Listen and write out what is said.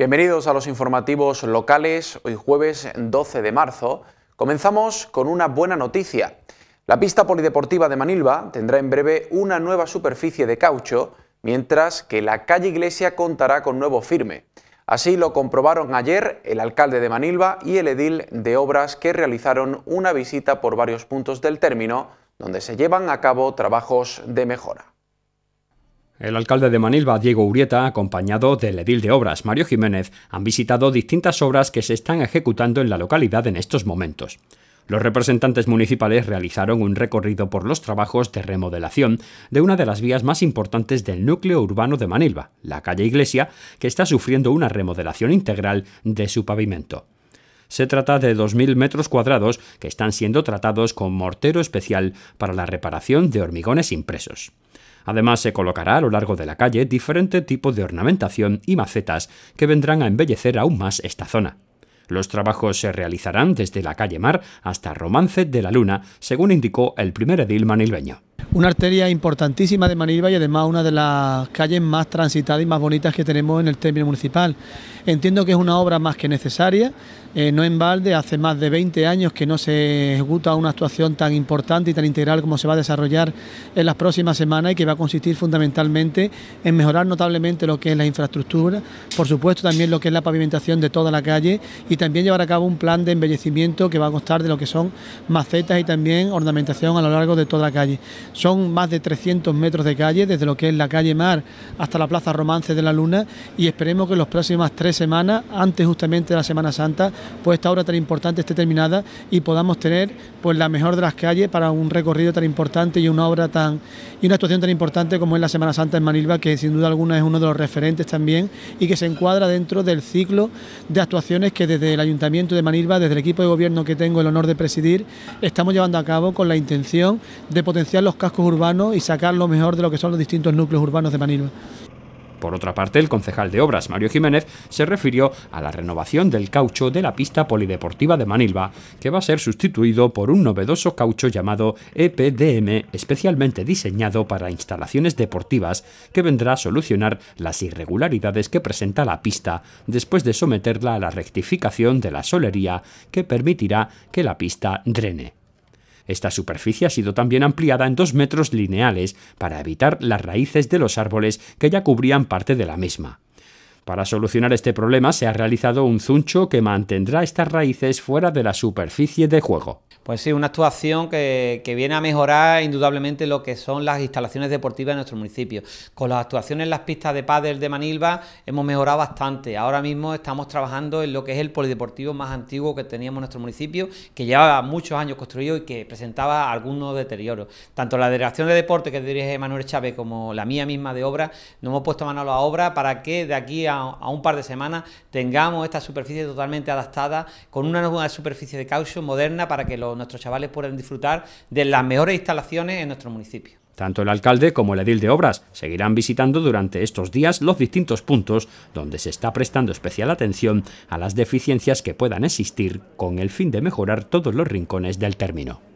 Bienvenidos a los informativos locales, hoy jueves 12 de marzo. Comenzamos con una buena noticia. La pista polideportiva de Manilva tendrá en breve una nueva superficie de caucho, mientras que la calle Iglesia contará con nuevo firme. Así lo comprobaron ayer el alcalde de Manilva y el edil de obras que realizaron una visita por varios puntos del término, donde se llevan a cabo trabajos de mejora. El alcalde de Manilva, Diego Urieta, acompañado del edil de obras, Mario Jiménez, han visitado distintas obras que se están ejecutando en la localidad en estos momentos. Los representantes municipales realizaron un recorrido por los trabajos de remodelación de una de las vías más importantes del núcleo urbano de Manilva, la calle Iglesia, que está sufriendo una remodelación integral de su pavimento. Se trata de 2.000 metros cuadrados que están siendo tratados con mortero especial para la reparación de hormigones impresos. Además, se colocará a lo largo de la calle diferente tipo de ornamentación y macetas que vendrán a embellecer aún más esta zona. Los trabajos se realizarán desde la calle Mar hasta Romance de la Luna, según indicó el primer edil una arteria importantísima de Manilva y además una de las calles más transitadas y más bonitas que tenemos en el término municipal. Entiendo que es una obra más que necesaria, eh, no en balde, hace más de 20 años que no se ejecuta una actuación tan importante y tan integral como se va a desarrollar en las próximas semanas y que va a consistir fundamentalmente en mejorar notablemente lo que es la infraestructura, por supuesto también lo que es la pavimentación de toda la calle y también llevar a cabo un plan de embellecimiento que va a costar de lo que son macetas y también ornamentación a lo largo de toda la calle son más de 300 metros de calle, desde lo que es la calle Mar hasta la Plaza Romance de la Luna y esperemos que en las próximas tres semanas, antes justamente de la Semana Santa, pues esta obra tan importante esté terminada y podamos tener pues la mejor de las calles para un recorrido tan importante y una obra tan y una actuación tan importante como es la Semana Santa en Manilva, que sin duda alguna es uno de los referentes también y que se encuadra dentro del ciclo de actuaciones que desde el Ayuntamiento de Manilva, desde el equipo de gobierno que tengo el honor de presidir, estamos llevando a cabo con la intención de potenciar los casos urbano y sacar lo mejor de lo que son los distintos núcleos urbanos de Manilva. Por otra parte, el concejal de Obras, Mario Jiménez, se refirió a la renovación del caucho de la pista polideportiva de Manilva, que va a ser sustituido por un novedoso caucho llamado EPDM, especialmente diseñado para instalaciones deportivas, que vendrá a solucionar las irregularidades que presenta la pista, después de someterla a la rectificación de la solería, que permitirá que la pista drene. Esta superficie ha sido también ampliada en dos metros lineales para evitar las raíces de los árboles que ya cubrían parte de la misma. Para solucionar este problema se ha realizado un zuncho que mantendrá estas raíces fuera de la superficie de juego. Pues sí, una actuación que, viene a mejorar indudablemente lo que son las instalaciones deportivas de nuestro municipio. Con las actuaciones en las pistas de pádel de Manilva hemos mejorado bastante. Ahora mismo estamos trabajando en lo que es el polideportivo más antiguo que teníamos en nuestro municipio, que llevaba muchos años construido y que presentaba algunos deterioros. Tanto la delegación de Deporte que dirige Manuel Chávez como la mía misma de obra, ...no hemos puesto mano a la obra para que de aquí a a un par de semanas tengamos esta superficie totalmente adaptada con una nueva superficie de caucho moderna para que nuestros chavales puedan disfrutar de las mejores instalaciones en nuestro municipio. Tanto el alcalde como el edil de obras seguirán visitando durante estos días los distintos puntos donde se está prestando especial atención a las deficiencias que puedan existir con el fin de mejorar todos los rincones del término.